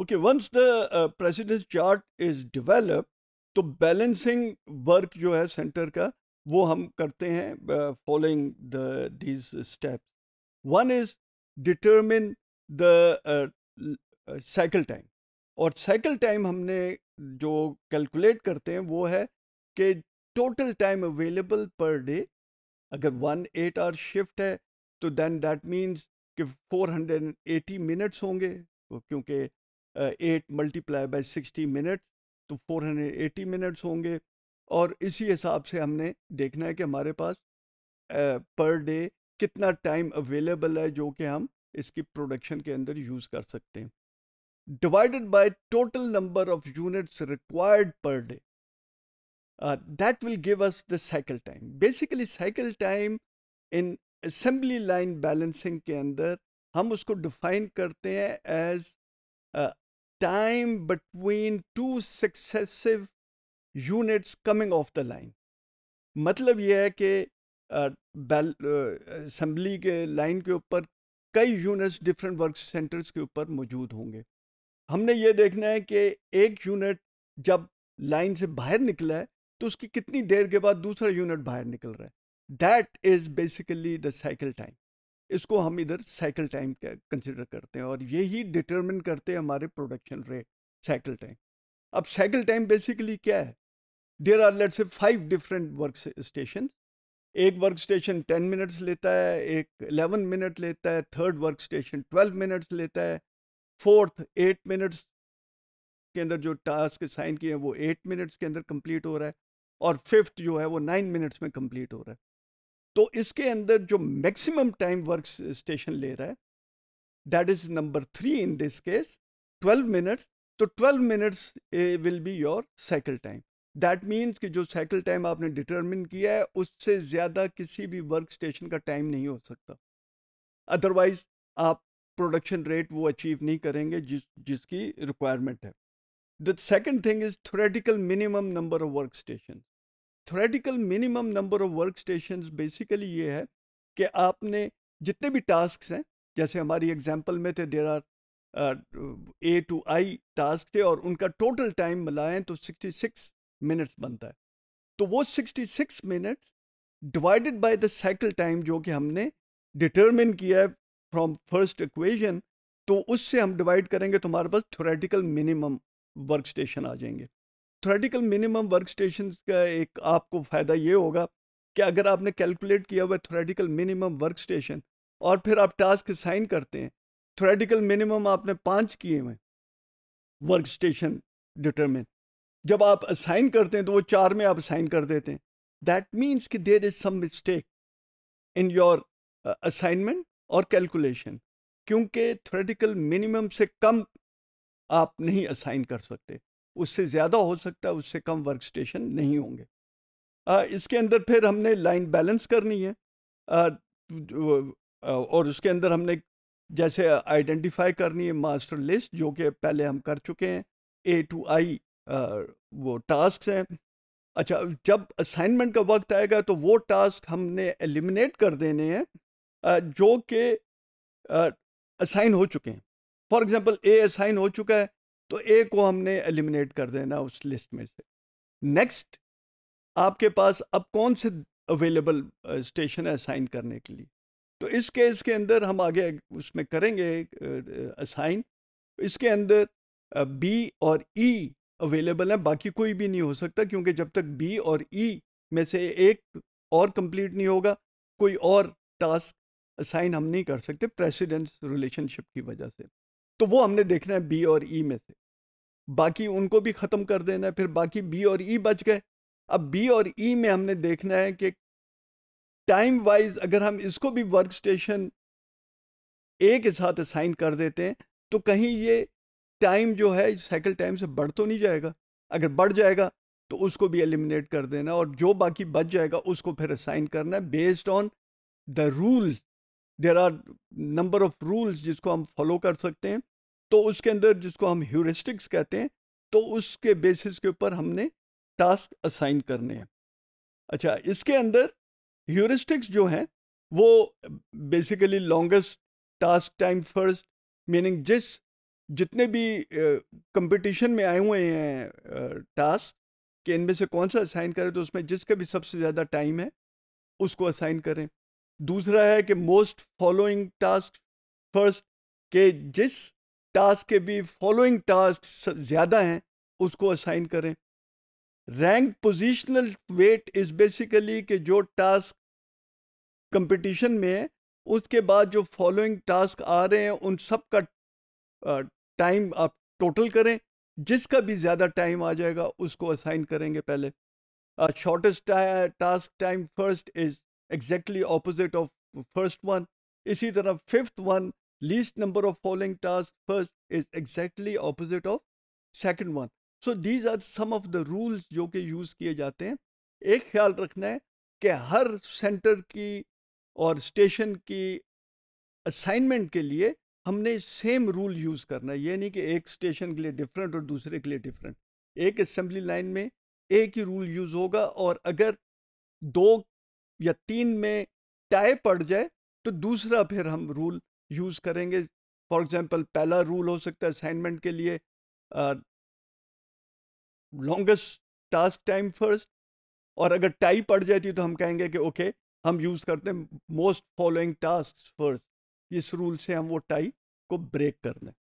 okay once the precedence chart is develop तो balancing work जो है सेंटर का वो हम करते हैं following the these steps one is determine the cycle time और साइकिल टाइम हमने जो कैलकुलेट करते हैं वो है कि total time available per day अगर वन एट आवर शिफ्ट है तो देन दैट मीन्स कि 480 मिनट्स होंगे क्योंकि eight multiply by sixty minutes तो फोर हंड्रेड एटी मिनट्स होंगे और इसी हिसाब से हमने देखना है कि हमारे पास पर डे कितना टाइम अवेलेबल है जो कि हम इसकी प्रोडक्शन के अंदर यूज़ कर सकते हैं divided by total number of units required per day that will give us the cycle time basically cycle time in assembly line balancing के अंदर हम उसको डिफाइन करते हैं as time between two successive units coming off the line मतलब यह है कि असम्बली के लाइन के ऊपर कई यूनिट्स डिफरेंट वर्क सेंटर्स के ऊपर मौजूद होंगे हमने ये देखना है कि एक यूनिट जब लाइन से बाहर निकला है तो उसकी कितनी देर के बाद दूसरा यूनिट बाहर निकल रहा है that is basically the cycle time इसको हम इधर साइकिल टाइम कंसिडर करते हैं और यही डिटरमिन करते हैं हमारे प्रोडक्शन रेट साइकिल टाइम अब साइकिल टाइम बेसिकली क्या है there are let's say five different work station एक वर्क स्टेशन टेन मिनट्स लेता है एक एलेवन मिनट लेता है third work station twelve minutes लेता है फोर्थ एट मिनट्स के अंदर जो टास्क साइन किए हैं वो एट मिनट्स के अंदर कंप्लीट हो रहा है और फिफ्थ जो है वो नाइन मिनट्स में कंप्लीट हो रहा है तो इसके अंदर जो मैक्सिमम टाइम वर्क स्टेशन ले रहा है that is number three in this case twelve minutes तो twelve minutes will be your cycle time that means कि जो साइकिल टाइम आपने डिटर्मिन किया है उससे ज़्यादा किसी भी वर्क स्टेशन का टाइम नहीं हो सकता अदरवाइज आप प्रोडक्शन रेट वो अचीव नहीं करेंगे जिस जिसकी रिक्वायरमेंट है the second thing is theoretical minimum number of work station theoretical minimum number of work station basically ये है कि आपने जितने भी टास्क हैं जैसे हमारी एग्जाम्पल में थे there are A to I task थे और उनका टोटल टाइम मिलाएं तो 66 मिनट्स बनता है तो वो 66 minutes divided by the cycle time जो कि हमने डिटरमिन किया है फ्रॉम फर्स्ट इक्वेशन तो उससे हम डिवाइड करेंगे तो हमारे पास थोरेटिकल मिनिमम वर्क स्टेशन आ जाएंगे थ्रेटिकल मिनिमम वर्क स्टेशन का एक आपको फ़ायदा ये होगा कि अगर आपने कैलकुलेट किया हुआ थ्रेटिकल मिनिमम वर्क स्टेशन और फिर आप टास्क साइन करते हैं थ्रेटिकल मिनिमम आपने पाँच किए हुए वर्क स्टेशन डिटरमिन जब आप असाइन करते हैं तो वो चार में आप असाइन कर देते हैं दैट मीन्स कि there is some mistake in your assignment और कैलकुलेशन क्योंकि थ्रेटिकल मिनिमम से कम आप नहीं असाइन कर सकते उससे ज़्यादा हो सकता है उससे कम वर्क स्टेशन नहीं होंगे आ, इसके अंदर फिर हमने लाइन बैलेंस करनी है आ, और उसके अंदर हमने जैसे आइडेंटिफाई करनी है मास्टर लिस्ट जो कि पहले हम कर चुके हैं ए टू आई वो टास्क हैं अच्छा जब असाइनमेंट का वक्त आएगा तो वो टास्क हमने एलिमिनेट कर देने हैं जो कि असाइन हो चुके हैं फॉर एग्जांपल ए असाइन हो चुका है तो ए को हमने एलिमिनेट कर देना उस लिस्ट में से नेक्स्ट आपके पास अब कौन से अवेलेबल स्टेशन है असाइन करने के लिए तो इस केस के अंदर हम आगे उसमें करेंगे असाइन इसके अंदर बी और ई अवेलेबल है बाकी कोई भी नहीं हो सकता क्योंकि जब तक बी और ई e में से एक और कंप्लीट नहीं होगा कोई और टास्क असाइन हम नहीं कर सकते प्रेसिडेंस रिलेशनशिप की वजह से तो वो हमने देखना है बी और ई e में से बाकी उनको भी ख़त्म कर देना है फिर बाकी बी और ई e बच गए अब बी और ई e में हमने देखना है कि टाइम वाइज अगर हम इसको भी वर्क स्टेशन ए के साथ असाइन कर देते हैं तो कहीं ये टाइम जो है साइकिल टाइम से बढ़ तो नहीं जाएगा अगर बढ़ जाएगा तो उसको भी एलिमिनेट कर देना और जो बाकी बच जाएगा उसको फिर असाइन करना है based on the rules there are number of rules जिसको हम फॉलो कर सकते हैं तो उसके अंदर जिसको हम ह्यूरिस्टिक्स कहते हैं तो उसके बेसिस के ऊपर हमने टास्क असाइन करने हैं अच्छा इसके अंदर ह्यूरिस्टिक्स जो हैं वो basically longest task time first meaning जिस जितने भी कंपटीशन uh, में आए हुए हैं uh, टास्क कि इनमें से कौन सा असाइन करें तो उसमें जिसका भी सबसे ज़्यादा टाइम है उसको असाइन करें दूसरा है कि मोस्ट फॉलोइंग टास्क फर्स्ट के जिस टास्क के भी फॉलोइंग टास्क ज़्यादा हैं उसको असाइन करें rank positional weight is basically कि जो टास्क कंपटीशन में है उसके बाद जो फॉलोइंग टास्क आ रहे हैं उन सब का टाइम आप टोटल करें जिसका भी ज़्यादा टाइम आ जाएगा उसको असाइन करेंगे पहले shortest task time first is exactly opposite of first one इसी तरह fifth one least number of following task first is exactly opposite of second one so these are some of the rules जो कि use किए जाते हैं एक ख्याल रखना है कि हर सेंटर की और स्टेशन की असाइनमेंट के लिए हमने सेम रूल यूज़ करना है ये नहीं कि एक स्टेशन के लिए डिफरेंट और दूसरे के लिए डिफरेंट एक असम्बली लाइन में एक ही रूल यूज़ होगा और अगर दो या तीन में टाई पड़ जाए तो दूसरा फिर हम रूल यूज़ करेंगे फॉर एग्जांपल पहला रूल हो सकता है असाइनमेंट के लिए लॉन्गेस्ट टास्क टाइम फर्स्ट और अगर टाई पड़ जाती तो हम कहेंगे कि ओके okay, हम यूज़ करते हैं मोस्ट फॉलोइंग टास्क फर्स्ट इस रूल से हम वो टाई को ब्रेक कर लें